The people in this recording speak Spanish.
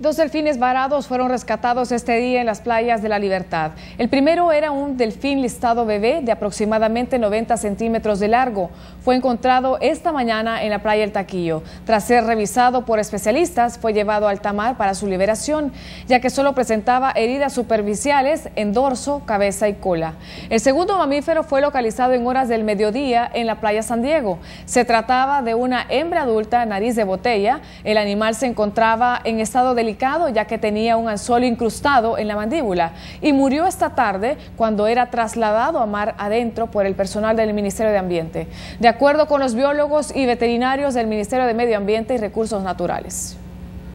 Dos delfines varados fueron rescatados este día en las playas de la Libertad. El primero era un delfín listado bebé de aproximadamente 90 centímetros de largo. Fue encontrado esta mañana en la playa El Taquillo. Tras ser revisado por especialistas, fue llevado al tamar para su liberación, ya que solo presentaba heridas superficiales en dorso, cabeza y cola. El segundo mamífero fue localizado en horas del mediodía en la playa San Diego. Se trataba de una hembra adulta, nariz de botella. El animal se encontraba en estado de ya que tenía un anzuelo incrustado en la mandíbula y murió esta tarde cuando era trasladado a mar adentro por el personal del Ministerio de Ambiente, de acuerdo con los biólogos y veterinarios del Ministerio de Medio Ambiente y Recursos Naturales.